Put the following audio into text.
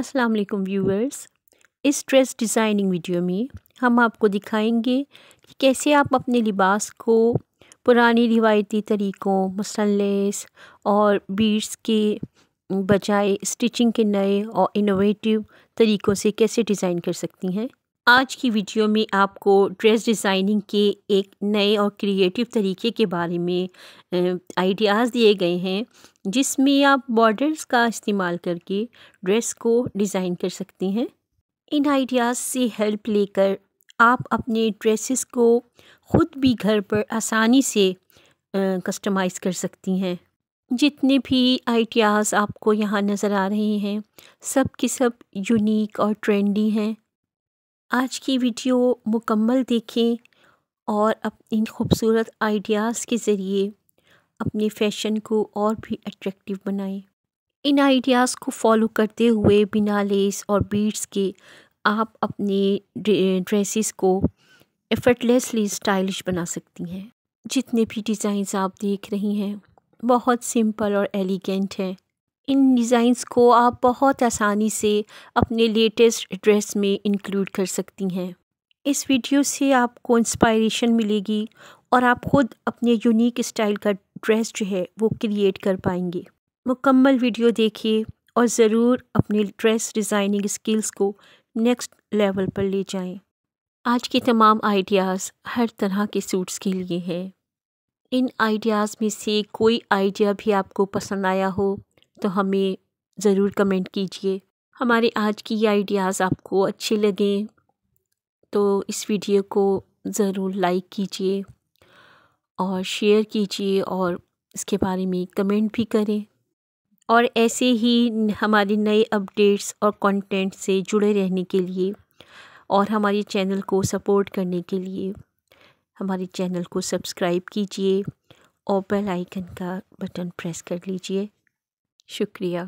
अस्सलाम वालेकुम व्यूअर्स इस ड्रेस डिज़ाइनिंग वीडियो में हम आपको दिखाएंगे कि कैसे आप अपने लिबास को पुरानी रिवायती तरीक़ों मसलस और बीड्स के बजाय स्टिचिंग के नए और इनोवेटिव तरीक़ों से कैसे डिज़ाइन कर सकती हैं आज की वीडियो में आपको ड्रेस डिज़ाइनिंग के एक नए और क्रिएटिव तरीके के बारे में आइडियाज़ दिए गए हैं जिसमें आप बॉर्डर्स का इस्तेमाल करके ड्रेस को डिज़ाइन कर सकते हैं इन आइडियाज़ से हेल्प लेकर आप अपने ड्रेसेस को ख़ुद भी घर पर आसानी से कस्टमाइज़ कर सकती हैं जितने भी आइडियाज़ आपको यहाँ नज़र आ रहे हैं सब के सब यूनिक और ट्रेंडी हैं आज की वीडियो मुकम्मल देखें और अप इन खूबसूरत आइडियाज़ के ज़रिए अपने फ़ैशन को और भी अट्रैक्टिव बनाएं इन आइडियाज़ को फॉलो करते हुए बिना लेस और बीड्स के आप अपने ड्रेसेस को एफर्टलेसली स्टाइलिश बना सकती हैं जितने भी डिज़ाइंस आप देख रही हैं बहुत सिंपल और एलिगेंट हैं इन डिज़ाइंस को आप बहुत आसानी से अपने लेटेस्ट ड्रेस में इंक्लूड कर सकती हैं इस वीडियो से आपको इंस्पायरेशन मिलेगी और आप ख़ुद अपने यूनिक स्टाइल का ड्रेस जो है वो क्रिएट कर पाएंगे मुकम्मल वीडियो देखिए और ज़रूर अपने ड्रेस डिज़ाइनिंग स्किल्स को नेक्स्ट लेवल पर ले जाएं। आज के तमाम आइडियाज़ हर तरह के सूट्स के लिए हैं इन आइडियाज़ में से कोई आइडिया भी आपको पसंद आया हो तो हमें ज़रूर कमेंट कीजिए हमारे आज की ये आइडियाज़ आपको अच्छे लगें तो इस वीडियो को ज़रूर लाइक कीजिए और शेयर कीजिए और इसके बारे में कमेंट भी करें और ऐसे ही हमारे नए अपडेट्स और कंटेंट से जुड़े रहने के लिए और हमारे चैनल को सपोर्ट करने के लिए हमारे चैनल को सब्सक्राइब कीजिए और बेल आइकन का बटन प्रेस कर लीजिए शुक्रिया